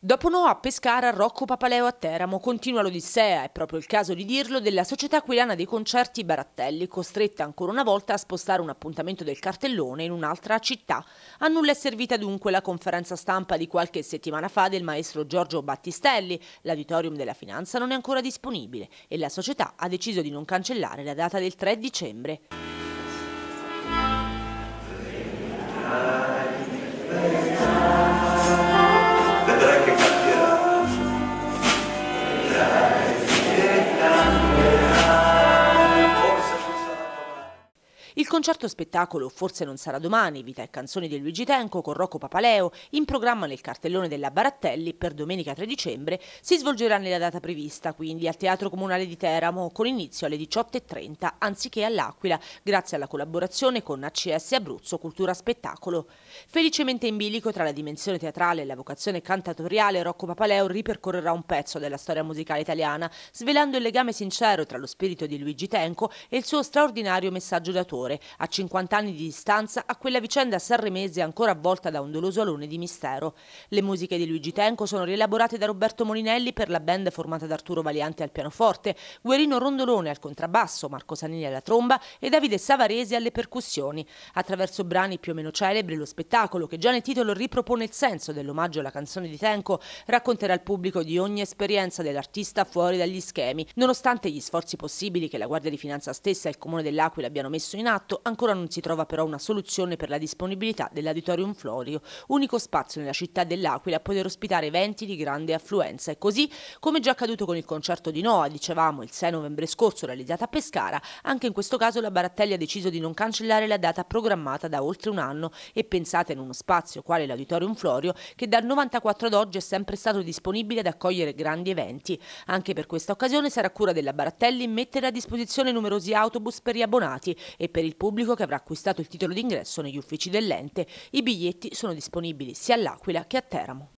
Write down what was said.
Dopo Noa a Pescara, Rocco Papaleo a Teramo continua l'odissea, è proprio il caso di dirlo, della società aquilana dei concerti Barattelli, costretta ancora una volta a spostare un appuntamento del cartellone in un'altra città. A nulla è servita dunque la conferenza stampa di qualche settimana fa del maestro Giorgio Battistelli, l'auditorium della finanza non è ancora disponibile e la società ha deciso di non cancellare la data del 3 dicembre. Il concerto spettacolo Forse non sarà domani, vita e canzoni di Luigi Tenco con Rocco Papaleo, in programma nel cartellone della Barattelli per domenica 3 dicembre, si svolgerà nella data prevista, quindi al Teatro Comunale di Teramo, con inizio alle 18.30 anziché all'Aquila, grazie alla collaborazione con ACS Abruzzo Cultura Spettacolo. Felicemente in bilico tra la dimensione teatrale e la vocazione cantatoriale, Rocco Papaleo ripercorrerà un pezzo della storia musicale italiana, svelando il legame sincero tra lo spirito di Luigi Tenco e il suo straordinario messaggio d'autore Maggiore, a 50 anni di distanza a quella vicenda sanremese ancora avvolta da un doloso alone di mistero. Le musiche di Luigi Tenco sono rielaborate da Roberto Molinelli per la band formata da Arturo Valiante al pianoforte, Guerino Rondolone al contrabbasso, Marco Sanini alla tromba e Davide Savaresi alle percussioni. Attraverso brani più o meno celebri, lo spettacolo, che già nel titolo ripropone il senso dell'omaggio alla canzone di Tenco, racconterà al pubblico di ogni esperienza dell'artista fuori dagli schemi, nonostante gli sforzi possibili che la Guardia di Finanza stessa e il Comune dell'Aquila abbiano messo in atto atto, ancora non si trova però una soluzione per la disponibilità dell'Auditorium Florio, unico spazio nella città dell'Aquila a poter ospitare eventi di grande affluenza. E così, come già accaduto con il concerto di Noa, dicevamo il 6 novembre scorso realizzato a Pescara, anche in questo caso la Baratelli ha deciso di non cancellare la data programmata da oltre un anno e pensate in uno spazio quale l'Auditorium Florio che dal 94 ad oggi è sempre stato disponibile ad accogliere grandi eventi. Anche per questa occasione sarà cura della Baratelli mettere a disposizione numerosi autobus per gli abbonati e per per il pubblico che avrà acquistato il titolo d'ingresso negli uffici dell'ente, i biglietti sono disponibili sia all'Aquila che a Teramo.